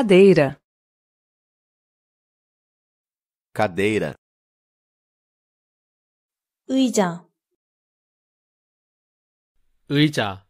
cadeira, cadeira, 의자, 의자